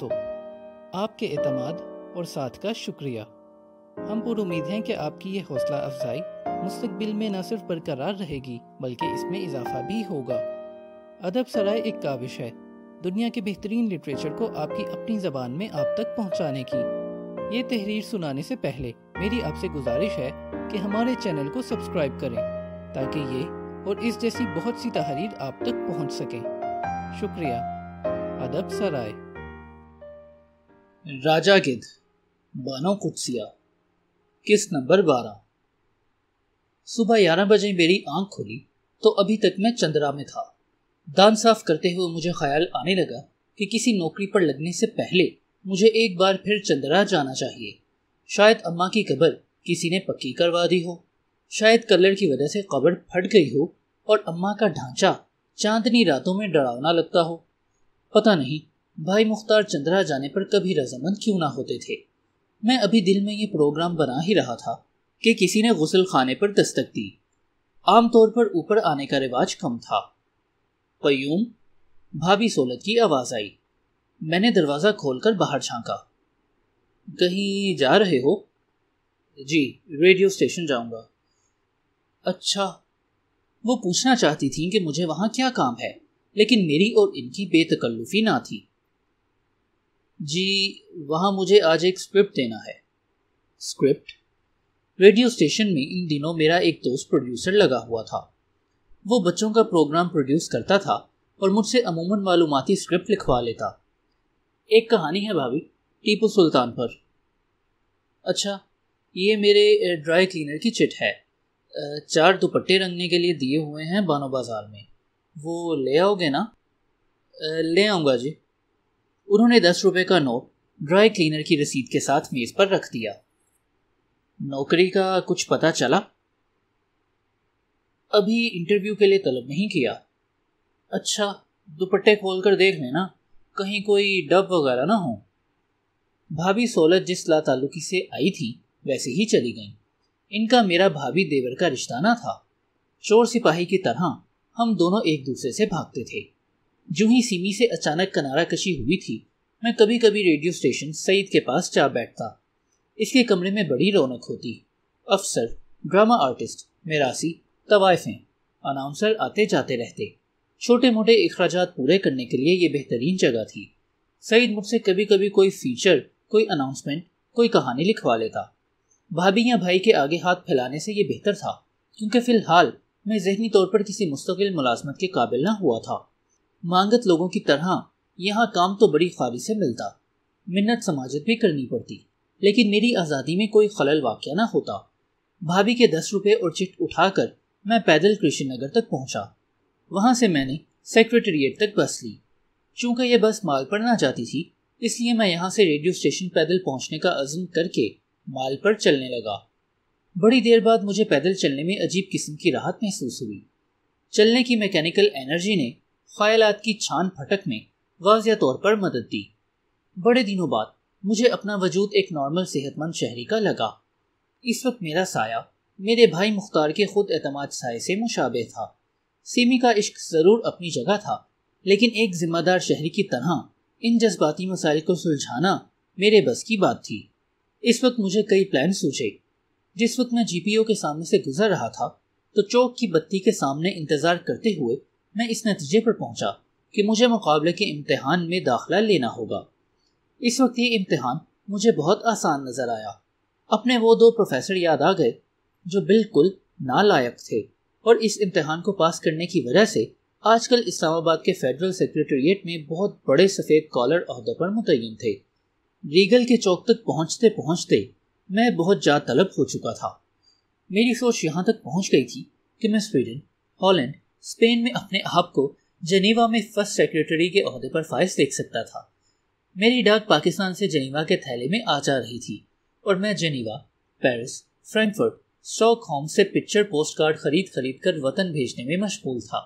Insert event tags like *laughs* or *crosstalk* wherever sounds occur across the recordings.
दोस्तों आपके अतमाद और साथ का शुक्रिया हम पर उम्मीद है कि आपकी ये हौसला अफजाई मुस्तबिल में न सिर्फ बरकरार रहेगी बल्कि इसमें इजाफा भी होगा अदब सराय एक काविश है दुनिया के बेहतरीन लिटरेचर को आपकी अपनी ज़बान में आप तक पहुंचाने की ये तहरीर सुनाने से पहले मेरी आपसे गुजारिश है कि हमारे चैनल को सब्सक्राइब करें ताकि ये और इस जैसी बहुत सी तहरीर आप तक पहुंच सके शुक्रिया अदब सराय राजा गिद्ध बानो कुत्सिया किस नंबर बारह सुबह ग्यारह बजे मेरी आंख खुली तो अभी तक मैं चंद्रा में था दान साफ करते हुए मुझे ख्याल आने लगा कि किसी नौकरी पर लगने से पहले मुझे एक बार फिर चंद्रा जाना चाहिए शायद अम्मा की कब्र किसी ने पक्की करवा दी हो शायद कलर की वजह से कब्र फट गई हो और अम्मा का ढांचा चांदनी रातों में डरावना लगता हो पता नहीं भाई मुख्तार चंद्रा जाने पर कभी रजामंद क्यों ना होते थे मैं अभी दिल में ये प्रोग्राम बना ही रहा था कि किसी ने गुसल खाने पर दस्तक दी आमतौर पर ऊपर आने का रिवाज कम था पयूम भाभी सोलत की आवाज़ आई मैंने दरवाज़ा खोलकर बाहर झांका कहीं जा रहे हो जी रेडियो स्टेशन जाऊंगा अच्छा वो पूछना चाहती थी कि मुझे वहाँ क्या काम है लेकिन मेरी और इनकी बेतकल्लुफी ना थी जी वहाँ मुझे आज एक स्क्रिप्ट देना है स्क्रिप्ट रेडियो स्टेशन में इन दिनों मेरा एक दोस्त प्रोड्यूसर लगा हुआ था वो बच्चों का प्रोग्राम प्रोड्यूस करता था और मुझसे अमूमन मालूमती स्क्रिप्ट लिखवा लेता एक कहानी है भाभी टीपू सुल्तान पर अच्छा ये मेरे ड्राई क्लीनर की चिट है चार दुपट्टे रंगने के लिए दिए हुए हैं बानो बाज़ार में वो ले आओगे ना ले आऊँगा जी उन्होंने दस रुपए का नोट ड्राई क्लीनर की रसीद के साथ मेज पर रख दिया नौकरी का कुछ पता चला अभी इंटरव्यू के लिए तलब नहीं किया अच्छा दुपट्टे खोल कर देख लेना कहीं कोई डब वगैरह ना हो भाभी सोलत जिस लातालुकी से आई थी वैसे ही चली गई इनका मेरा भाभी देवर का रिश्ता ना था चोर सिपाही की तरह हम दोनों एक दूसरे से भागते थे जो ही सीमी से अचानक कनारा कशी हुई थी मैं कभी कभी रेडियो स्टेशन सईद के पास जा बैठता इसके कमरे में बड़ी रौनक होती अफसर ड्रामा आर्टिस्ट मेरासी तवायफें अनाउंसर आते जाते रहते छोटे मोटे अखराज पूरे करने के लिए ये बेहतरीन जगह थी सईद मुझसे कभी कभी कोई फीचर कोई अनाउंसमेंट कोई कहानी लिखवा लेता भाभी या भाई के आगे हाथ फैलाने से ये बेहतर था क्योंकि फ़िलहाल मैं जहनी तौर पर किसी मुस्तकिल मुलाजमत के काबिल ना हुआ था मांगत लोगों की तरह यहाँ काम तो बड़ी खाबी से मिलता मिन्नत समाजत भी करनी पड़ती लेकिन मेरी आज़ादी में कोई खलल वाक्य ना होता भाभी के दस रुपये और चिट उठाकर मैं पैदल कृष्ण नगर तक पहुंचा वहां से मैंने सेक्रेटरीट तक बस ली चूंकि यह बस माल पर ना जाती थी इसलिए मैं यहाँ से रेडियो स्टेशन पैदल पहुंचने का अज़म करके माल पर चलने लगा बड़ी देर बाद मुझे पैदल चलने में अजीब किस्म की राहत महसूस हुई चलने की मैकेनिकल एनर्जी ने ख्यालात की छान फटक में वाजिया तौर पर मदद दी बड़े दिनों बाद मुझे अपना वजूद एक नॉर्मल सेहतमंद शहरी का लगा इस वक्त मेरा साया मेरे भाई मुख्तार के खुद एतमाद साय से मुशाबे था सीमी का इश्क ज़रूर अपनी जगह था लेकिन एक जिम्मेदार शहरी की तरह इन जज्बाती मसाइल को सुलझाना मेरे बस की बात थी इस वक्त मुझे कई प्लान सूझे जिस वक्त मैं जीपीओ के सामने से गुजर रहा था तो चौक की बत्ती के सामने इंतज़ार करते हुए मैं इस नतीजे पर पहुंचा कि मुझे मुकाबले के इम्तहान में दाखिला लेना होगा इस वक्त ये इम्तहान मुझे बहुत आसान नज़र आया अपने वो दो प्रोफेसर याद आ गए जो बिल्कुल नालायक थे और इस इम्तहान को पास करने की वजह से आजकल इस्लामाबाद के फेडरल सेक्रेटरीट में बहुत बड़े सफ़ेद कॉलर अहदे पर मुतयन थे रीगल के चौक तक पहुंचते पहुंचते मैं बहुत जा तलब हो चुका था मेरी सोच यहाँ तक पहुंच गई थी कि मैं स्वीडन हॉलैंड स्पेन में अपने आप को जनेवा में फर्स्ट सेक्रेटरी के अहदे पर फायज देख सकता था मेरी डाक पाकिस्तान से जनेवा के थैले में आ जा रही थी और मैं जनेवा पेरिस फ्रैंकफर्ट होम से पिक्चर पोस्ट कार्ड खरीद खरीद कर वतन भेजने में मशगूल था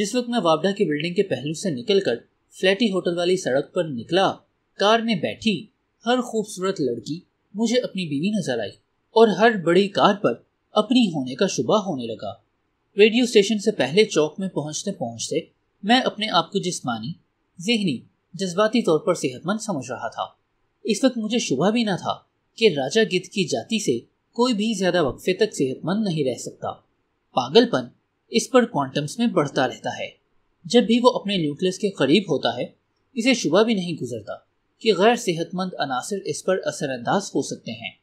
जिस वक्त मैं वापडा की बिल्डिंग के पहलू से निकल कर फ्लैटी होटल वाली सड़क पर निकला कार में बैठी हर खूबसूरत लड़की मुझे अपनी बीवी नजर आई और हर बड़ी कार पर अपनी होने का शुबा होने लगा रेडियो स्टेशन से पहले चौक में पहुंचते पहुंचते मैं अपने आप को जिसमानी जहनी जज्बाती तौर पर सेहतमंद समझ रहा था इस वक्त मुझे शुभा भी ना था कि राजा गिद्ध की जाति से कोई भी ज्यादा वक्फे तक सेहतमंद नहीं रह सकता पागलपन इस पर क्वांटम्स में बढ़ता रहता है जब भी वो अपने न्यूक्लियस के करीब होता है इसे शुभ भी नहीं गुजरता कि गैर सेहतमंद अनासर इस पर असरअंदाज हो सकते हैं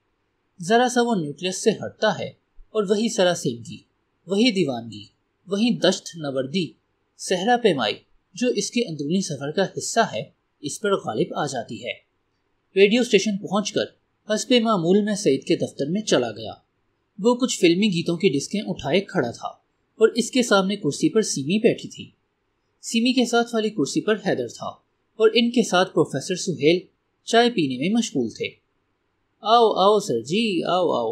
ज़रा सा वो न्यूक्लियस से हटता है और वही सरासीमगी वही दीवानगी वही दश्त नवर्दी सहरा पेमाई जो इसके अंदरूनी सफर का हिस्सा है इस पर गालिब आ जाती है रेडियो स्टेशन पहुंचकर हसपे मामूल में सईद के दफ्तर में चला गया वो कुछ फिल्मी गीतों की डिस्कें उठाए खड़ा था और इसके सामने कुर्सी पर सीमी बैठी थी सीमी के साथ वाली कुर्सी पर हैदर था और इनके साथ प्रोफेसर सुहेल चाय पीने में मशगूल थे आओ आओ सर जी आओ आओ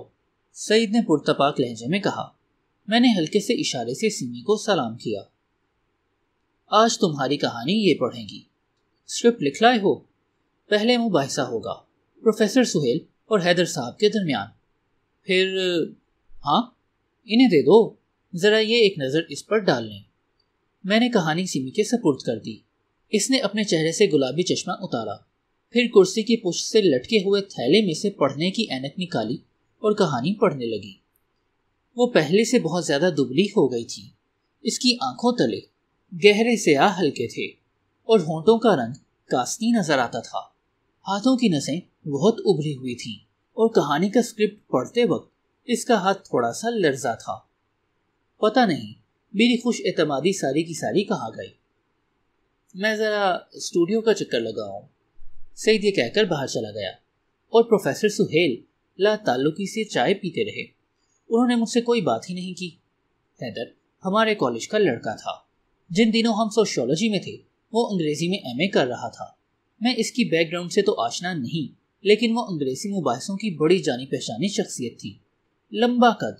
सईद ने पुरतपाक लहजे में कहा मैंने हल्के से इशारे से सिमी को सलाम किया आज तुम्हारी कहानी ये पढ़ेंगी स्क्रिप्ट लिख लाए हो पहले मुबासा होगा प्रोफेसर सुहेल और हैदर साहब के दरमियान फिर हाँ इन्हें दे दो ज़रा ये एक नज़र इस पर डाल लें मैंने कहानी सिमी के सपोर्ट कर दी इसने अपने चेहरे से गुलाबी चश्मा उतारा फिर कुर्सी की पुष्ट से लटके हुए थैले में से पढ़ने की एनक निकाली और कहानी पढ़ने लगी वो पहले से बहुत ज़्यादा दुबली हो गई थी इसकी आंखों तले गहरे से आ हल्के थे और होंठों का रंग कास्ती नजर आता था हाथों की नसें बहुत उभरी हुई थी और कहानी का स्क्रिप्ट पढ़ते वक्त इसका हाथ थोड़ा सा लर्जा था पता नहीं मेरी खुश एतमादी सारी की सारी कहाँ गई मैं ज़रा स्टूडियो का चक्कर लगाऊं सईद ये कहकर बाहर चला गया और प्रोफेसर सुहेल ला ताल्लुकी से चाय पीते रहे उन्होंने मुझसे कोई बात ही नहीं की हैदर हमारे कॉलेज का लड़का था जिन दिनों हम सोशियोलॉजी में थे वो अंग्रेजी में एमए कर रहा था मैं इसकी बैकग्राउंड से तो आशना नहीं लेकिन वो अंग्रेजी मुबासों की बड़ी जानी पहचानी शख्सियत थी लंबा कद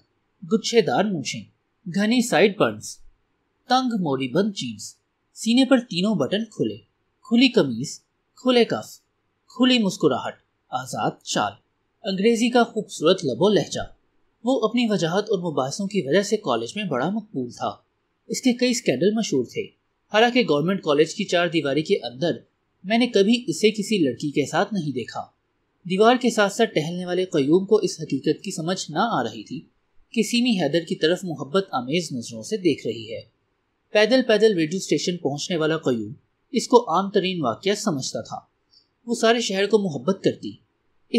गुच्छेदार मूछें घनी साइड बर्न्स तंग मोरीबंद जीन्स सीने पर तीनों बटन खुले खुली कमीज खुले कफ खुली मुस्कुराहट आज़ाद चाल अंग्रेजी का खूबसूरत लबो लहजा वो अपनी वजाहत और मुबासों की वजह से कॉलेज में बड़ा मकबूल था इसके कई स्कैंडल मशहूर थे हालांकि गवर्नमेंट कॉलेज की चार दीवारी के अंदर मैंने कभी इसे किसी लड़की के साथ नहीं देखा दीवार के साथ साथ टहलने वाले क्यूम को इस हकीकत की समझ ना आ रही थी कि सीमी हैदर की तरफ मोहब्बत आमेज नज़रों से देख रही है पैदल पैदल रेडियो स्टेशन पहुंचने वाला क्यूम इसको आम तरीन वाक्य समझता था वो सारे शहर को मोहब्बत करती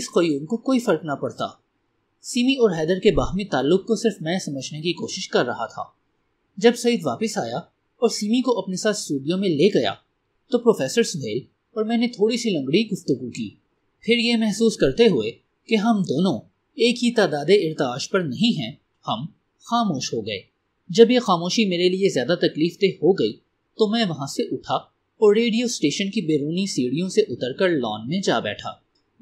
इस क्यूम को कोई फ़र्क ना पड़ता सिमी और हैदर के बाहमी ताल्लुक को सिर्फ मैं समझने की कोशिश कर रहा था जब सईद वापस आया और सिमी को अपने साथ स्टूडियो में ले गया तो प्रोफेसर सुहेल और मैंने थोड़ी सी लंगड़ी गुफ्तगु की फिर ये महसूस करते हुए कि हम दोनों एक ही तादाद इरताश पर नहीं हैं हम खामोश हो गए जब ये खामोशी मेरे लिए ज़्यादा तकलीफ दे हो गई तो मैं वहाँ से उठा और रेडियो स्टेशन की बैरूनी सीढ़ियों से उतरकर लॉन में जा बैठा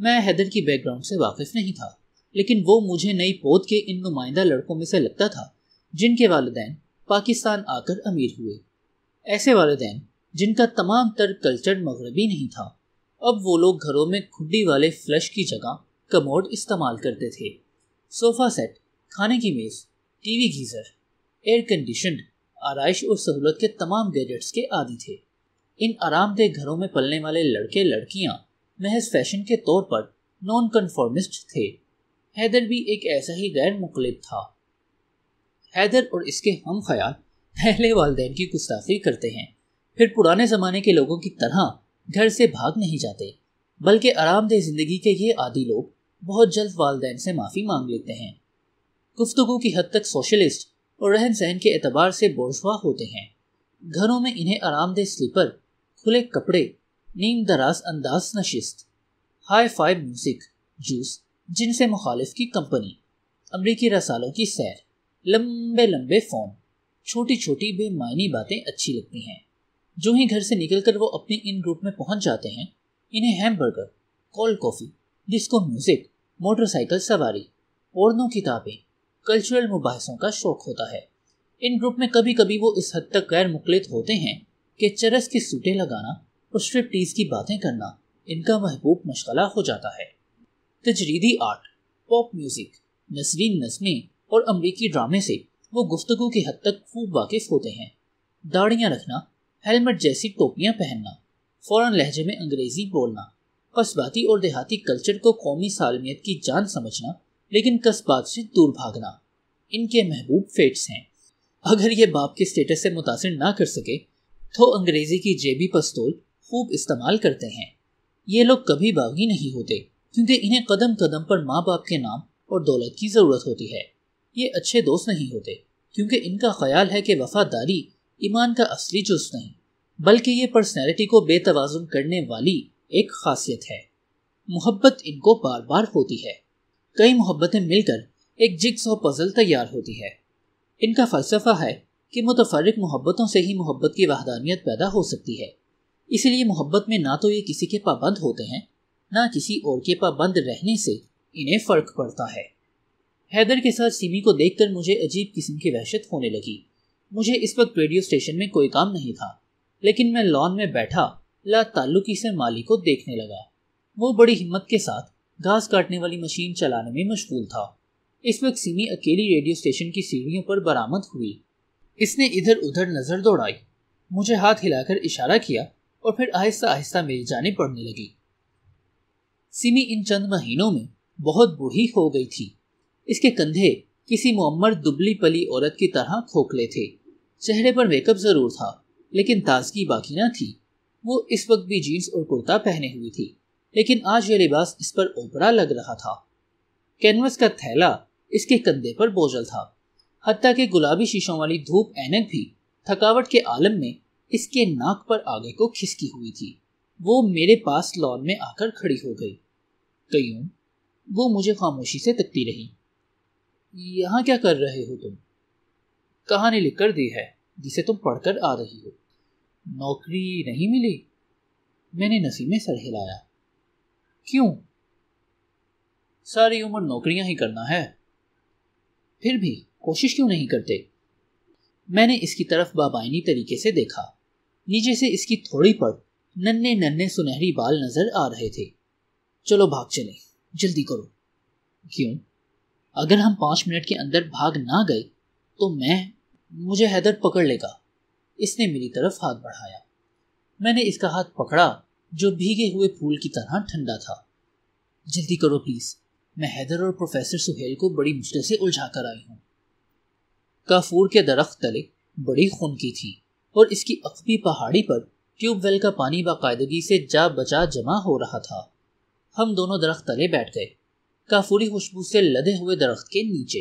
मैं हैदर की बैकग्राउंड से वाकिफ नहीं था लेकिन वो मुझे नई पोत के इन नुमाइंदा लड़कों में से लगता था जिनके वालदेन पाकिस्तान आकर अमीर हुए ऐसे वालदेन जिनका तमाम तर कल्चर मगरबी नहीं था अब वो लोग घरों में खुड्डी वाले फ्लश की जगह कमोड इस्तेमाल करते थे सोफ़ा सेट खाने की मेज़ टीवी गीज़र एयर कंडीशन आरइश और सहूलत के तमाम गैजेट्स के आदि थे इन आरामदेह घरों में पलने वाले लड़के लड़कियां महज फैशन के तौर पर नॉन कन्फॉर्मिस्ट थे हैदर भी एक ऐसा ही गैर मुकलब था हैदर और इसके हम ख्याल पहले वालदे की गुस्ताखी करते हैं फिर पुराने ज़माने के लोगों की तरह घर से भाग नहीं जाते बल्कि आरामदेह ज़िंदगी के ये आदि लोग बहुत जल्द वालदे से माफ़ी मांग लेते हैं गुफ्तु की हद तक सोशलिस्ट और रहन सहन के एतबार से बोझवा होते हैं घरों में इन्हें आरामदेह स्लीपर खुले कपड़े नीम दराज अंदाज नशिस्त हाई फाइव म्यूज़िक जूस जिनसे मुखालिफ की कंपनी अमरीकी रसालों की सैर लंबे लंबे फ़ोन छोटी छोटी बेमायनी बातें अच्छी लगती हैं जो ही घर से निकलकर वो अपने इन ग्रुप में पहुंच जाते हैं इन्हें hamburger cold coffee disco music motorcycle सवारी पोर्नो किताबें कल्चरल मुबासों का शौक होता है इन ग्रुप में कभी कभी वो इस हद तक गैर मुखलित होते हैं कि चरस की सूटें लगाना और स्ट्रिप टीज की बातें करना इनका महबूब मशगला हो जाता है तजरीदी आर्ट पॉप म्यूजिक नसरीन नज़में और अमरीकी ड्रामे से वो गुफ्तु के हद तक खूब वाकिफ होते हैं दाढ़ियाँ रखना हेलमेट जैसी टोपियाँ पहनना फौरन लहजे में अंग्रेज़ी बोलना कस्बाती और देहाती कल्चर को कौमी सालमियत की जान समझना लेकिन कस्बात से दूर भागना इनके महबूब फेट्स हैं अगर ये बाप के स्टेटस से मुतासर ना कर सके तो अंग्रेज़ी की जेबी पस्तोल खूब इस्तेमाल करते हैं ये लोग कभी बागी नहीं होते क्योंकि इन्हें कदम कदम पर माँ बाप के नाम और दौलत की ज़रूरत होती है ये अच्छे दोस्त नहीं होते क्योंकि इनका ख्याल है कि वफादारी ईमान का असली जुज नहीं बल्कि ये पर्सनैलिटी को बेतवाजुन करने वाली एक खासियत है मोहब्बत इनको बार बार होती है कई मोहब्बतें मिलकर एक जिक्स और पजल तैयार होती है इनका फलसफा है कि मुतफरक मोहब्बतों से ही मोहब्बत की वहदानियत पैदा हो सकती है इसीलिए मोहब्बत में ना तो ये किसी के पाबंद होते हैं ना किसी और के पाबंद रहने से इन्हें फर्क पड़ता है हैदर के साथ सिमी को देखकर मुझे अजीब किस्म की वहशत होने लगी मुझे इस वक्त रेडियो स्टेशन में कोई काम नहीं था लेकिन मैं लॉन में बैठा ला ताल्लुकी से माली को देखने लगा वो बड़ी हिम्मत के साथ घास काटने वाली मशीन चलाने में मशगूल था इस वक्त सिमी अकेली रेडियो स्टेशन की सीढ़ियों पर बरामद हुई इसने इधर उधर नज़र दौड़ाई मुझे हाथ हिलाकर इशारा किया और फिर आहिस्ता आहिस्ता मेरी जाने पड़ने लगी सिमी इन चंद महीनों में बहुत बूढ़ी हो गई थी इसके कंधे किसी मुअम्मर दुबली पली औरत की तरह खोखले थे चेहरे पर मेकअप ज़रूर था लेकिन ताजगी बाकी ना थी वो इस वक्त भी जीन्स और कुर्ता पहने हुई थी लेकिन आज ये लिबास इस पर ओपरा लग रहा था कैनवस का थैला इसके कंधे पर बोझल था हती के गुलाबी शीशों वाली धूप ऐनक भी थकावट के आलम में इसके नाक पर आगे को खिसकी हुई थी वो मेरे पास लॉन में आकर खड़ी हो गई कयूं वो मुझे खामोशी से तकती रही यहाँ क्या कर रहे हो तुम कहानी लिखकर दी है जिसे तुम पढ़कर आ रही हो नौकरी नहीं मिली मैंने नसी में सर हिलाया क्यों सारी उम्र नौकरियां ही करना है फिर भी कोशिश क्यों नहीं करते मैंने इसकी तरफ बाबाइनी तरीके से देखा नीचे से इसकी थोड़ी पर नन्ने नन्हे सुनहरी बाल नजर आ रहे थे चलो भाग चले जल्दी करो क्यों अगर हम पांच मिनट के अंदर भाग ना गए तो मैं मुझे हैदर पकड़ लेगा इसने मेरी तरफ हाथ बढ़ाया मैंने इसका हाथ पकड़ा जो भीगे हुए फूल की तरह ठंडा था जल्दी करो प्लीज़ मैं हैदर और प्रोफेसर सुहेल को बड़ी मुश्किल से उलझा कर आई हूँ काफूर के दरख्त तले बड़ी खून की थी और इसकी अकबी पहाड़ी पर ट्यूबवेल का पानी बाकायदगी से जा बचा जमा हो रहा था हम दोनों दरख्त तले बैठ गए काफूरी खुशबू से लदे हुए दरख्त के नीचे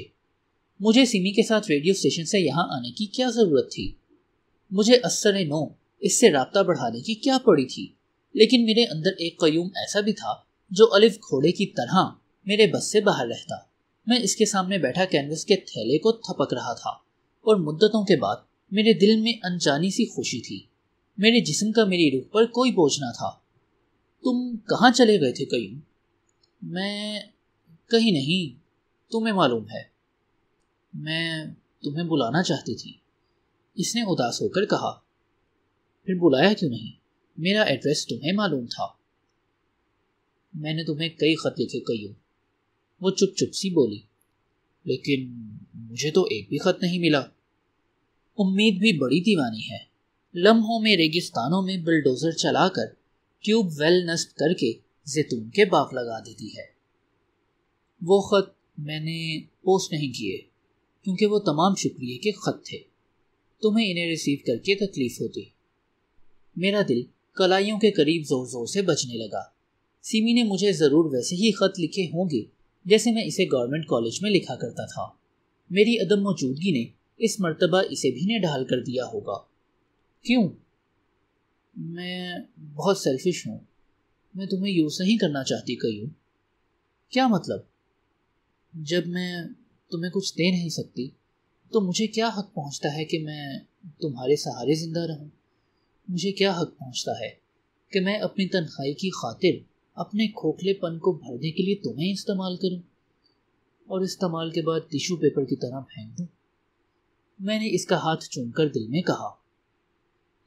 मुझे सिमी के साथ रेडियो स्टेशन से यहाँ आने की क्या ज़रूरत थी मुझे असर नो इससे रबता बढ़ाने की क्या पड़ी थी लेकिन मेरे अंदर एक क्यूम ऐसा भी था जो अलिफ घोड़े की तरह मेरे बस से बाहर रहता मैं इसके सामने बैठा कैनवस के थैले को थपक रहा था और मुद्दतों के बाद मेरे दिल में अनजानी सी खुशी थी मेरे जिस्म का मेरी रूह पर कोई बोझ ना था तुम कहाँ चले गए थे कयूम मैं कहीं नहीं तुम्हें मालूम है मैं तुम्हें बुलाना चाहती थी इसने उदास होकर कहा फिर बुलाया क्यों नहीं मेरा एड्रेस तुम्हें मालूम था मैंने तुम्हें कई खत लिखे कई वो चुप चुप सी बोली लेकिन मुझे तो एक भी खत नहीं मिला उम्मीद भी बड़ी दीवानी है लम्हों में रेगिस्तानों में बुलडोजर चलाकर ट्यूब वेल नष्ट करके जैतून के बाग लगा देती है वो ख़त मैंने पोस्ट नहीं किए क्योंकि वो तमाम शुक्रिया के ख़त थे तुम्हें इन्हें रिसीव करके तकलीफ होती मेरा दिल कलाइयों के करीब ज़ोर ज़ोर से बचने लगा सीमी ने मुझे ज़रूर वैसे ही ख़त लिखे होंगे जैसे मैं इसे गवर्नमेंट कॉलेज में लिखा करता था मेरी अदम मौजूदगी ने इस मरतबा इसे भी ने ढाल कर दिया होगा क्यों मैं बहुत सेल्फिश हूँ मैं तुम्हें यूज़ नहीं करना चाहती हूँ क्या मतलब जब मैं तुम्हें कुछ दे नहीं सकती तो मुझे क्या हक पहुँचता है कि मैं तुम्हारे सहारे ज़िंदा रहूँ मुझे क्या हक पहुँचता है कि मैं अपनी तनख्वाही की खातिर अपने खोखलेपन को भरने के लिए तुम्हें इस्तेमाल करूँ और इस्तेमाल के बाद टिशू पेपर की तरह फेंक दूँ मैंने इसका हाथ चुनकर दिल में कहा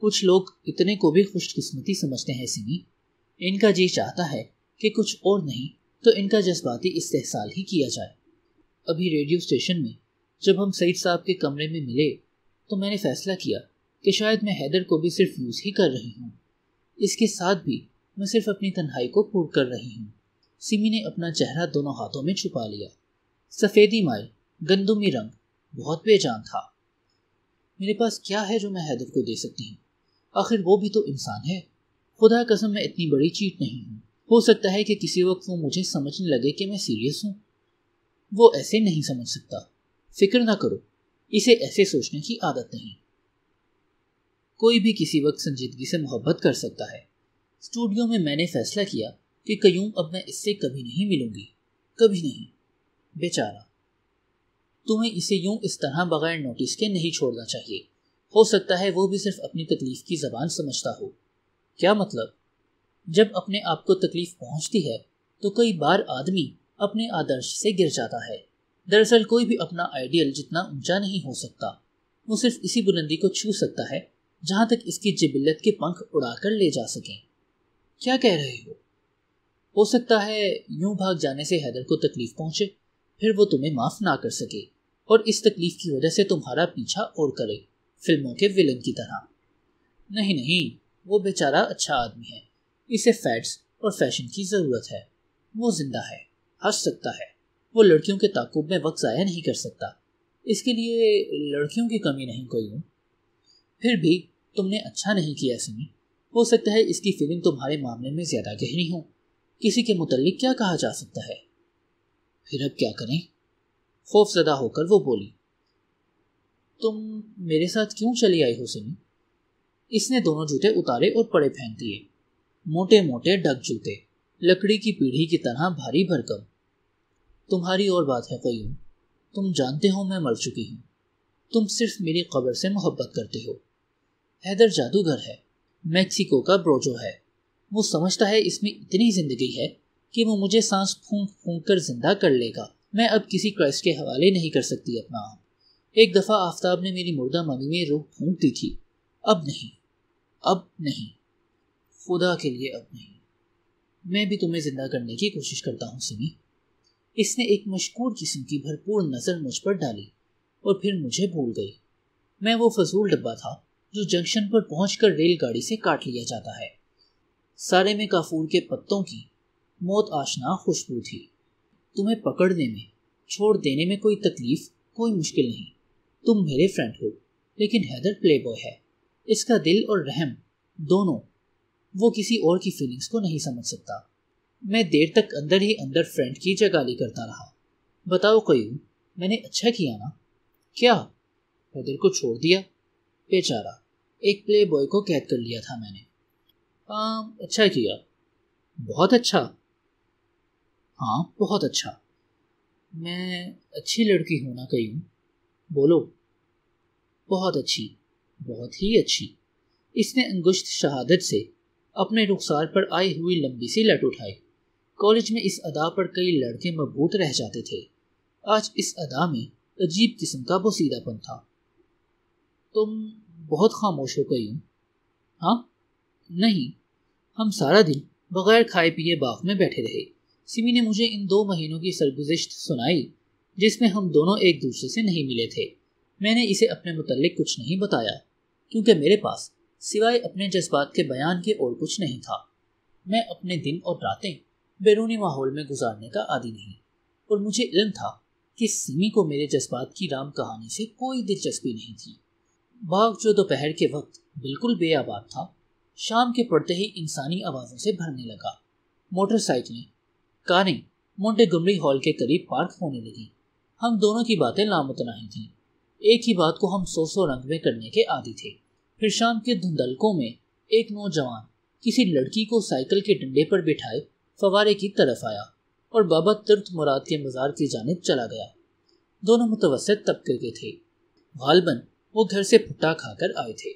कुछ लोग इतने को भी खुशकिस्मती समझते हैं सिमी इनका जी चाहता है कि कुछ और नहीं तो इनका जज्बाती इस्तेसाल ही किया जाए अभी रेडियो स्टेशन में जब हम सईद साहब के कमरे में मिले तो मैंने फैसला किया कि शायद मैं हैदर को भी सिर्फ यूज़ ही कर रही हूँ इसके साथ भी मैं सिर्फ अपनी तन्हाई को पूर्ण कर रही हूँ सिमी ने अपना चेहरा दोनों हाथों में छुपा लिया सफ़ेदी माइल गंदुमी रंग बहुत बेजान था मेरे पास क्या है जो मैं हैदर को दे सकती हूँ आखिर वो भी तो इंसान है खुदा कसम मैं इतनी बड़ी चीट नहीं हूँ हो सकता है कि किसी वक्त वो मुझे समझने लगे कि मैं सीरियस हूँ वो ऐसे नहीं समझ सकता फिक्र ना करो इसे ऐसे सोचने की आदत नहीं कोई भी किसी वक्त संजीदगी से मोहब्बत कर सकता है स्टूडियो में मैंने फैसला किया कि कयूम अब मैं इससे कभी नहीं मिलूंगी कभी नहीं बेचारा तुम्हें इसे यूं इस तरह बगैर नोटिस के नहीं छोड़ना चाहिए हो सकता है वो भी सिर्फ अपनी तकलीफ की जबान समझता हो क्या मतलब जब अपने आप को तकलीफ पहुंचती है तो कई बार आदमी अपने आदर्श से गिर जाता है दरअसल कोई भी अपना आइडियल जितना ऊंचा नहीं हो सकता वो सिर्फ इसी बुलंदी को छू सकता है जहां तक इसकी जिबिलत के पंख उड़ाकर ले जा सकें क्या कह रहे हो हो सकता है यूं भाग जाने से हैदर को तकलीफ पहुंचे फिर वो तुम्हें माफ ना कर सके और इस तकलीफ की वजह से तुम्हारा पीछा और करे फिल्मों के विलन की तरह नहीं नहीं वो बेचारा अच्छा आदमी है इसे फैट्स और फैशन की ज़रूरत है वो जिंदा है हंस सकता है वो लड़कियों के ताकुब में वक्त ज़ाया नहीं कर सकता इसके लिए लड़कियों की कमी नहीं कोई हूँ फिर भी तुमने अच्छा नहीं किया सिमी हो सकता है इसकी फीलिंग तुम्हारे मामले में ज़्यादा गहरी हो किसी के मुतलिक क्या कहा जा सकता है फिर अब क्या करें खौफजदा होकर वो बोली तुम मेरे साथ क्यों चली आई हो सिमी इसने दोनों जूते उतारे और पड़े फेंक दिए मोटे मोटे डग जूते लकड़ी की पीढ़ी की तरह भारी भरकम तुम्हारी और बात है कयूम तुम जानते हो मैं मर चुकी हूँ तुम सिर्फ मेरी कब्र से मोहब्बत करते हो हैदर जादूगर है मैक्सिको का ब्रोजो है वो समझता है इसमें इतनी जिंदगी है कि वो मुझे सांस फूंक फूंक कर जिंदा कर लेगा मैं अब किसी क्राइस्ट के हवाले नहीं कर सकती अपना आप एक दफा आफताब ने मेरी मुर्दा ममी में रूह फूंक दी थी अब नहीं अब नहीं खुदा के लिए अब नहीं मैं भी तुम्हें जिंदा करने की कोशिश करता हूँ सिमी इसने एक मशकूर किस्म की भरपूर नज़र मुझ पर डाली और फिर मुझे भूल गई मैं वो फजूल डब्बा था जो जंक्शन पर पहुंचकर रेलगाड़ी से काट लिया जाता है सारे में काफूर के पत्तों की मौत आशना खुशबू थी तुम्हें पकड़ने में छोड़ देने में कोई तकलीफ कोई मुश्किल नहीं तुम मेरे फ्रेंड हो लेकिन हैदर प्लेबॉय है इसका दिल और रहम दोनों वो किसी और की फीलिंग्स को नहीं समझ सकता मैं देर तक अंदर ही अंदर फ्रेंड की जगाली करता रहा बताओ कयूम मैंने अच्छा किया ना क्या हैदर को छोड़ दिया बेचारा एक प्ले बॉय को कैद कर लिया था मैंने आ, अच्छा किया बहुत अच्छा हाँ बहुत अच्छा मैं अच्छी लड़की हूं ना कयूम बोलो बहुत अच्छी बहुत ही अच्छी इसने अंगुश्त शहादत से अपने रुखसार पर आई हुई लंबी सी लट उठाई कॉलेज में इस अदा पर कई लड़के मबूत रह जाते थे आज इस अदा में अजीब किस्म का बसीदापन था तुम बहुत खामोश हो गई हूँ हाँ नहीं हम सारा दिन बगैर खाए पिए बाग में बैठे रहे सिमी ने मुझे इन दो महीनों की सरगुजश्त सुनाई जिसमें हम दोनों एक दूसरे से नहीं मिले थे मैंने इसे अपने मुतलक कुछ नहीं बताया क्योंकि मेरे पास सिवाय अपने जज्बात के बयान के और कुछ नहीं था मैं अपने दिन और रातें बैरूनी माहौल में गुजारने का आदि नहीं और मुझे इल्म था कि सिमी को मेरे जज्बात की राम कहानी से कोई दिलचस्पी नहीं थी बाग जो दोपहर के वक्त बिल्कुल बेआबाद था शाम के पड़ते ही इंसानी आवाज़ों से भरने लगा मोटरसाइकिलें कारें मोंटेगुमरी हॉल के करीब पार्क होने लगी हम दोनों की बातें लामुतनाही थीं एक ही बात को हम सौ सौ रंग में करने के आदि थे फिर शाम के धुंधलकों में एक नौजवान किसी लड़की को साइकिल के डंडे पर बिठाए फवारे की तरफ आया और बाबा तिर्त मुराद के मज़ार की जानब चला गया दोनों मुतवसत तबके के थे गालबन वो घर से फुटा खाकर आए थे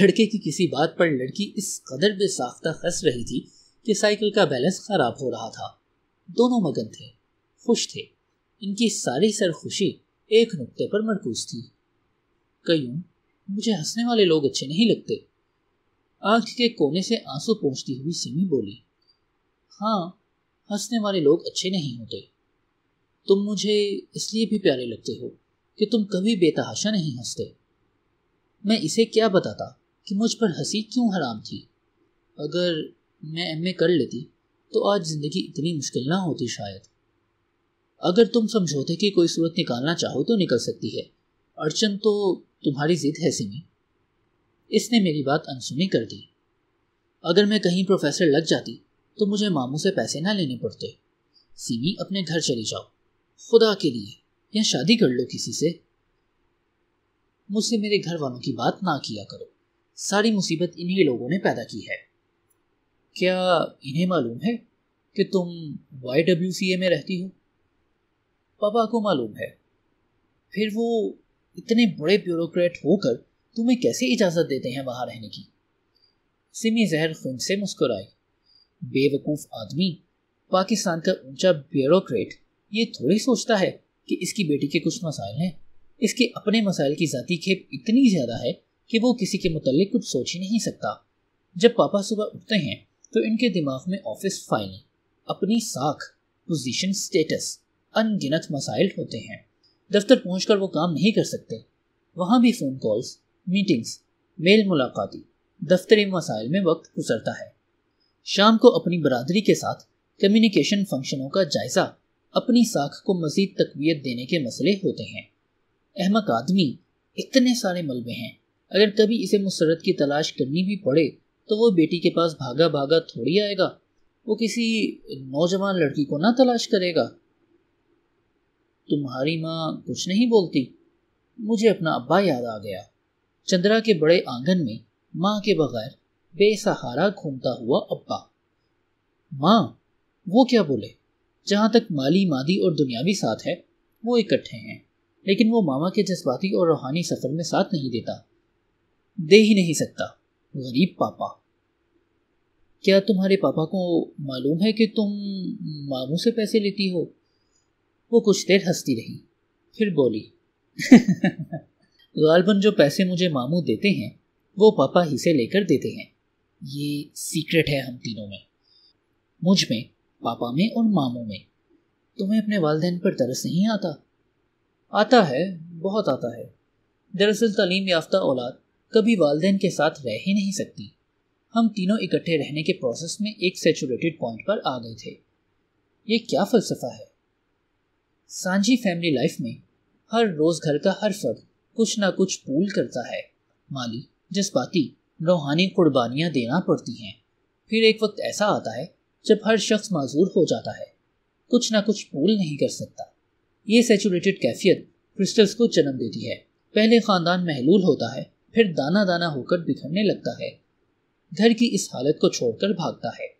लड़के की किसी बात पर लड़की इस कदर बेसाख्ता हंस रही थी कि साइकिल का बैलेंस खराब हो रहा था दोनों मगन थे खुश थे इनकी सारी सर खुशी एक नुक्ते पर मरकूज थी कयू मुझे हंसने वाले लोग अच्छे नहीं लगते आंख के कोने से आंसू पहुंचती हुई सिमी बोली हाँ हंसने वाले लोग अच्छे नहीं होते तुम मुझे इसलिए भी प्यारे लगते हो कि तुम कभी बेतहाशा नहीं हंसते मैं इसे क्या बताता कि मुझ पर हंसी क्यों हराम थी अगर मैं एम कर लेती तो आज ज़िंदगी इतनी मुश्किल ना होती शायद अगर तुम समझौते की कोई सूरत निकालना चाहो तो निकल सकती है अड़चन तो तुम्हारी जिद है सिमी इसने मेरी बात अनसुनी कर दी अगर मैं कहीं प्रोफेसर लग जाती तो मुझे मामू से पैसे ना लेने पड़ते सिमी अपने घर चली जाओ खुदा के लिए या शादी कर लो किसी से मुझसे मेरे घर वालों की बात ना किया करो सारी मुसीबत इन्हीं लोगों ने पैदा की है क्या इन्हें मालूम है कि तुम वाई डब्ल्यू सी ए में रहती हो पापा को मालूम है फिर वो इतने बड़े ब्यूरोक्रेट होकर तुम्हें कैसे इजाज़त देते हैं वहां रहने की सिमी जहर खुद से मुस्कुराई बेवकूफ़ आदमी पाकिस्तान का ऊंचा ब्यूरोक्रेट ये थोड़ी सोचता है कि इसकी बेटी के कुछ मसाइल हैं इसके अपने मसाइल की ज़ाती खेप इतनी ज़्यादा है कि वो किसी के मुतल कुछ सोच ही नहीं सकता जब पापा सुबह उठते हैं तो इनके दिमाग में ऑफिस फाइलें अपनी साख पोजीशन स्टेटस अनगिनत मसाइल होते हैं दफ्तर पहुँच वो काम नहीं कर सकते वहाँ भी फ़ोन कॉल्स मीटिंग्स मेल मुलाकाती दफ्तरी मसाइल में वक्त गुजरता है शाम को अपनी बरदरी के साथ कम्युनिकेशन फंक्शनों का जायज़ा अपनी साख को मजीद तकवीत देने के मसले होते हैं अहमक आदमी इतने सारे मलबे हैं अगर कभी इसे मुसरत की तलाश करनी भी पड़े तो वो बेटी के पास भागा भागा थोड़ी आएगा वो किसी नौजवान लड़की को ना तलाश करेगा तुम्हारी माँ कुछ नहीं बोलती मुझे अपना अब्बा याद आ गया चंद्रा के बड़े आंगन में माँ के बगैर बेसहारा घूमता हुआ अब्बा माँ वो क्या बोले जहां तक माली मादी और दुनियावी साथ है वो इकट्ठे हैं लेकिन वो मामा के जज्बाती और रूहानी सफ़र में साथ नहीं देता दे ही नहीं सकता गरीब पापा क्या तुम्हारे पापा को मालूम है कि तुम मामू से पैसे लेती हो वो कुछ देर हंसती रही फिर बोली *laughs* गालबन जो पैसे मुझे मामू देते हैं वो पापा ही से लेकर देते हैं ये सीक्रेट है हम तीनों में मुझ में पापा में और मामू में तुम्हें अपने वालदेन पर तरस नहीं आता आता है बहुत आता है दरअसल तलीम याफ्ता औलाद कभी वालदेन के साथ रह ही नहीं सकती हम तीनों इकट्ठे रहने के प्रोसेस में एक सेचुरेटेड पॉइंट पर आ गए थे ये क्या फलसफा है सांझी फैमिली लाइफ में हर रोज घर का हर फर्द कुछ ना कुछ पूल करता है माली जज्बाती रूहानी कुर्बानियां देना पड़ती हैं फिर एक वक्त ऐसा आता है जब हर शख्स माजूर हो जाता है कुछ ना कुछ पूल नहीं कर सकता ये सेचुरेटेड कैफियत क्रिस्टल्स को जन्म देती है पहले खानदान महलूल होता है फिर दाना दाना होकर बिखरने लगता है घर की इस हालत को छोड़कर भागता है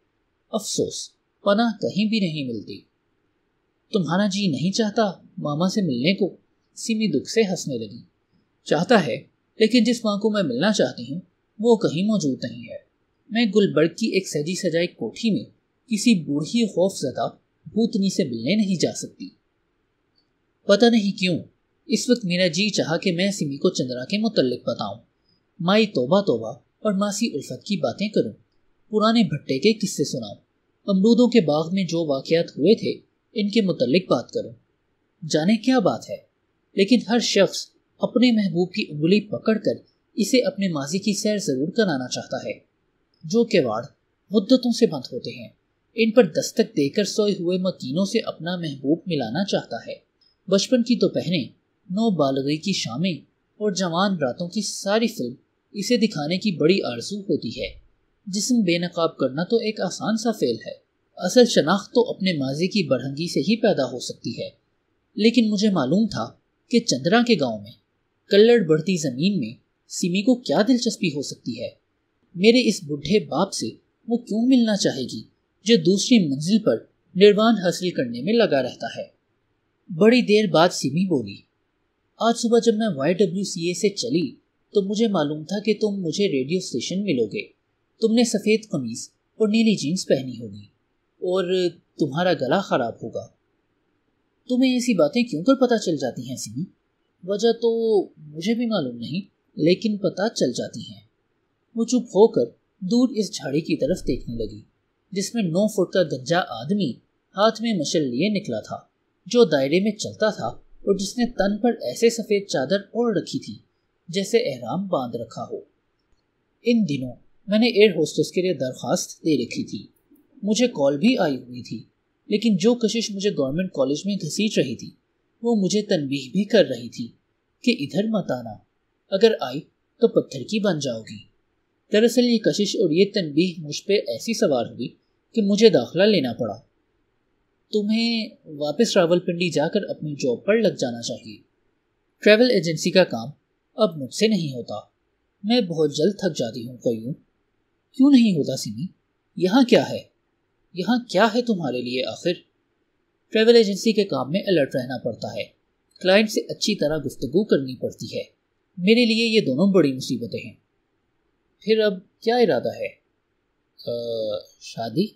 अफसोस पना कहीं भी नहीं मिलती तुम्हारा जी नहीं चाहता मामा से मिलने को सिमी दुख से हंसने लगी चाहता है लेकिन जिस माँ को मैं मिलना चाहती हूँ वो कहीं मौजूद नहीं है मैं गुलबर्ग की एक सजी सजाई कोठी में किसी बूढ़ी जदा भूतनी से मिलने नहीं जा सकती पता नहीं क्यों इस वक्त मेरा जी चाह कि मैं सिमी को चंद्रा के मुतलक बताऊं माई तोबा तोबा और मासी उल्फत की बातें करूं पुराने भट्टे के किस्से सुनाऊं अमरूदों के बाग में जो वाकयात हुए थे इनके मुतलक बात करूं जाने क्या बात है लेकिन हर शख्स अपने महबूब की उंगली पकड़कर इसे अपने माजी की सैर ज़रूर कराना चाहता है जो केवाड़ मुद्दतों से बंद होते हैं इन पर दस्तक देकर सोए हुए मकीनों से अपना महबूब मिलाना चाहता है बचपन की दोपहरें तो नौ बालगी की शामें और जवान रातों की सारी फिल्म इसे दिखाने की बड़ी आरजू होती है जिसम बेनकाब करना तो एक आसान सा फेल है असल शनाख्त तो अपने माजी की बढ़ंगी से ही पैदा हो सकती है लेकिन मुझे मालूम था कि चंद्रा के गांव में कल्लड़ बढ़ती ज़मीन में सिमी को क्या दिलचस्पी हो सकती है मेरे इस बुढ़े बाप से वो क्यों मिलना चाहेगी जो दूसरी मंजिल पर निर्वाण हासिल करने में लगा रहता है बड़ी देर बाद सिमी बोली आज सुबह जब मैं वाई डब्ल्यू सी ए से चली तो मुझे मालूम था कि तुम मुझे रेडियो स्टेशन मिलोगे तुमने सफ़ेद कमीज़ और नीली जीन्स पहनी होगी और तुम्हारा गला ख़राब होगा तुम्हें ऐसी बातें क्यों कर पता चल जाती हैं सिमी वजह तो मुझे भी मालूम नहीं लेकिन पता चल जाती हैं वो चुप होकर दूर इस झाड़ी की तरफ देखने लगी जिसमें नौ फुट का गंजा आदमी हाथ में मशल लिए निकला था जो दायरे में चलता था और जिसने तन पर ऐसे सफ़ेद चादर ओढ़ रखी थी जैसे एहराम बांध रखा हो इन दिनों मैंने एयर होस्टेस के लिए दरख्वास्त दे रखी थी मुझे कॉल भी आई हुई थी लेकिन जो कशिश मुझे गवर्नमेंट कॉलेज में घसीट रही थी वो मुझे तनबीह भी कर रही थी कि इधर मत आना अगर आई तो पत्थर की बन जाओगी दरअसल ये कशिश और ये तनबीह मुझ पर ऐसी सवार हुई कि मुझे दाखला लेना पड़ा तुम्हें वापस रावलपिंडी जाकर अपनी जॉब पर लग जाना चाहिए ट्रैवल एजेंसी का काम अब मुझसे नहीं होता मैं बहुत जल्द थक जाती हूँ कयूँ क्यों नहीं होता सिमी यहाँ क्या है यहाँ क्या है तुम्हारे लिए आखिर ट्रेवल एजेंसी के काम में अलर्ट रहना पड़ता है क्लाइंट से अच्छी तरह गुफ्तगु करनी पड़ती है मेरे लिए ये दोनों बड़ी मुसीबतें हैं फिर अब क्या इरादा है शादी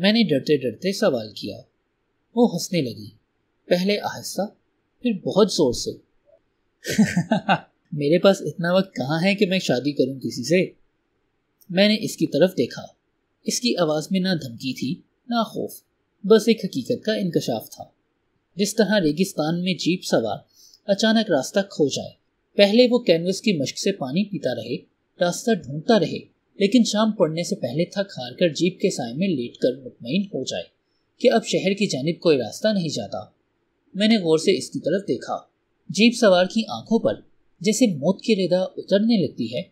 मैंने डरते डरते सवाल किया वो हंसने लगी पहले आहिस्ता फिर बहुत ज़ोर से *laughs* मेरे पास इतना वक्त कहाँ है कि मैं शादी करूं किसी से मैंने इसकी तरफ देखा इसकी आवाज़ में ना धमकी थी ना खौफ बस एक हकीकत का इंकशाफ था जिस तरह रेगिस्तान में जीप सवार अचानक रास्ता खो जाए पहले वो कैनवस की मश्क से पानी पीता रहे रास्ता ढूंढता रहे लेकिन शाम पड़ने से पहले थक हार कर जीप के साय में लेट कर मुतमिन हो जाए कि अब शहर की जानब कोई रास्ता नहीं जाता मैंने गौर से इसकी तरफ देखा जीप सवार की आंखों पर जैसे मौत की रेदा उतरने लगती है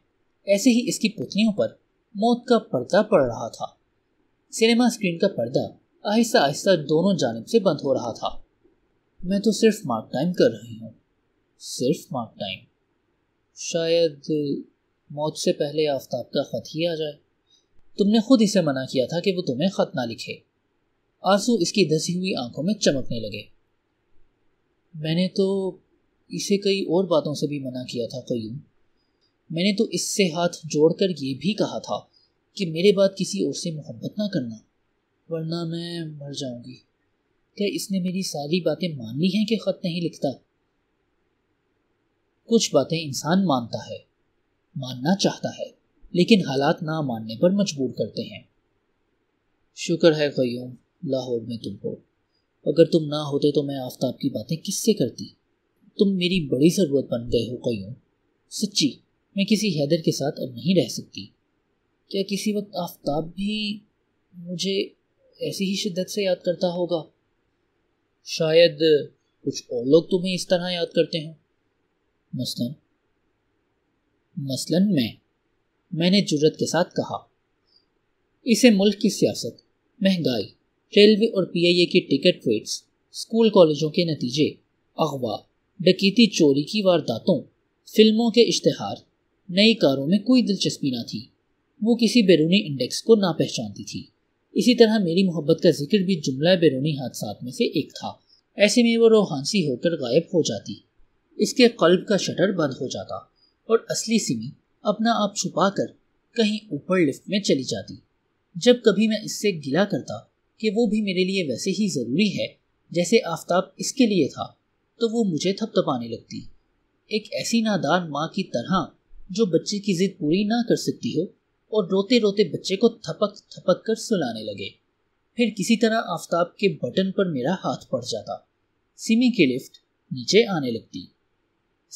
ऐसे ही इसकी पुतलियों पर मौत का पर्दा पड़ रहा था सिनेमा स्क्रीन का पर्दा आहिस्ता आहिस्ता दोनों जानब से बंद हो रहा था मैं तो सिर्फ मार्क टाइम कर रही हूँ सिर्फ मार्क टाइम शायद मौत से पहले आफ्ताब का ख़त ही आ जाए तुमने खुद इसे मना किया था कि वो तुम्हें ख़त ना लिखे आंसू इसकी धसी हुई आंखों में चमकने लगे मैंने तो इसे कई और बातों से भी मना किया था कयूम मैंने तो इससे हाथ जोड़कर ये भी कहा था कि मेरे बाद किसी और से मोहब्बत ना करना वरना मैं मर जाऊंगी क्या इसने मेरी सारी बातें मान ली हैं कि ख़त नहीं लिखता कुछ बातें इंसान मानता है मानना चाहता है लेकिन हालात ना मानने पर मजबूर करते हैं शुक्र है क्यूम लाहौर में तुम हो अगर तुम ना होते तो मैं आफ्ताब की बातें किससे करती तुम मेरी बड़ी ज़रूरत बन गए हो क्यूम सच्ची मैं किसी हैदर के साथ अब नहीं रह सकती क्या किसी वक्त आफ्ताब भी मुझे ऐसी ही शिद्दत से याद करता होगा शायद कुछ और लोग तुम्हें इस तरह याद करते हैं मसलन मसलन मैं मैंने जुर्रत के साथ कहा इसे मुल्क की सियासत महंगाई रेलवे और पीआईए की टिकट रेट्स स्कूल कॉलेजों के नतीजे अगवा डकीती चोरी की वारदातों फिल्मों के इश्तहार नई कारों में कोई दिलचस्पी ना थी वो किसी बैरूनी इंडेक्स को ना पहचानती थी इसी तरह मेरी मोहब्बत का जिक्र भी जुमला बैरूनी हादसा में से एक था ऐसे में वो रोहानसी होकर गायब हो जाती इसके कल्ब का शटर बंद हो जाता और असली सिमी अपना आप छुपा कर कहीं ऊपर लिफ्ट में चली जाती जब कभी मैं इससे गिला करता कि वो भी मेरे लिए वैसे ही ज़रूरी है जैसे आफ्ताब इसके लिए था तो वो मुझे थपथपाने लगती एक ऐसी नादान माँ की तरह जो बच्चे की जिद पूरी ना कर सकती हो और रोते रोते बच्चे को थपक थपक कर सुलाने लगे फिर किसी तरह आफ्ताब के बटन पर मेरा हाथ पड़ जाता सिमी की लिफ्ट नीचे आने लगती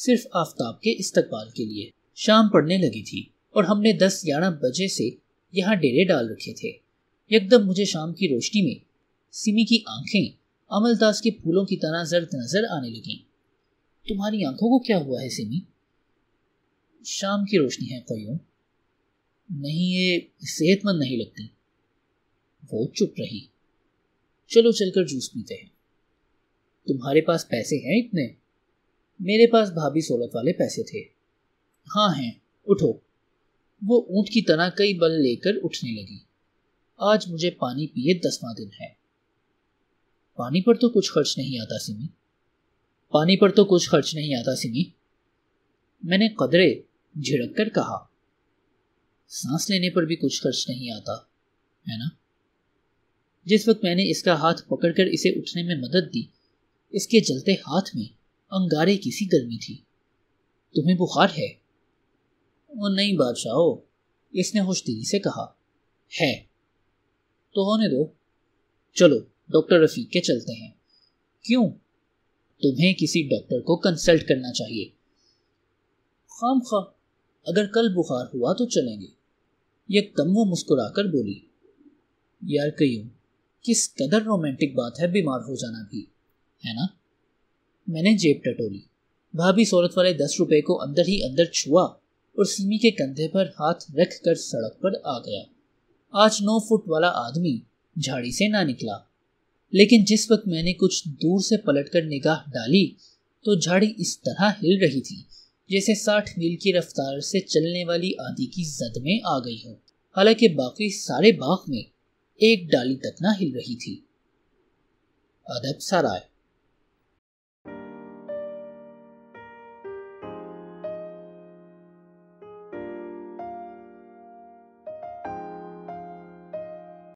सिर्फ आफ्ताब के इस्तकबाल के लिए शाम पड़ने लगी थी और हमने दस ग्यारह बजे से यहाँ डेरे डाल रखे थे एकदम मुझे शाम की रोशनी में सिमी की आंखें अमलदास के फूलों की तरह जर्द नजर आने लगी तुम्हारी आंखों को क्या हुआ है सिमी शाम की रोशनी है क्यों नहीं ये सेहतमंद नहीं लगती वो चुप रही चलो चलकर जूस पीते हैं तुम्हारे पास पैसे हैं इतने मेरे पास भाभी सोलत वाले पैसे थे हाँ हैं उठो वो ऊंट की तरह कई बल लेकर उठने लगी आज मुझे पानी पिए दसवा दिन है पानी पर तो कुछ खर्च नहीं आता सिमी पानी पर तो कुछ खर्च नहीं आता सिमी मैंने कदरे झिड़क कर कहा सांस लेने पर भी कुछ खर्च नहीं आता है ना जिस वक्त मैंने इसका हाथ पकड़कर इसे उठने में मदद दी इसके जलते हाथ में अंगारे की सी गर्मी थी तुम्हें बुखार है वो नहीं बादशाह इसने होशदिली से कहा है तो होने दो चलो डॉक्टर रफीक के चलते हैं क्यों तुम्हें किसी डॉक्टर को कंसल्ट करना चाहिए खाम खा अगर कल बुखार हुआ तो चलेंगे यह तम्मू मुस्कुराकर बोली यार कयूं किस कदर रोमांटिक बात है बीमार हो जाना भी है ना मैंने जेब टटोली भाभी सौरत वाले दस रुपए को अंदर ही अंदर छुआ और सिमी के कंधे पर हाथ रख कर सड़क पर आ गया आज नौ फुट वाला आदमी झाड़ी से ना निकला लेकिन जिस वक्त मैंने कुछ दूर से पलटकर निगाह डाली तो झाड़ी इस तरह हिल रही थी जैसे साठ मील की रफ्तार से चलने वाली आधी की जद में आ गई हो हालांकि बाकी सारे बाग में एक डाली तक ना हिल रही थी अदब सराय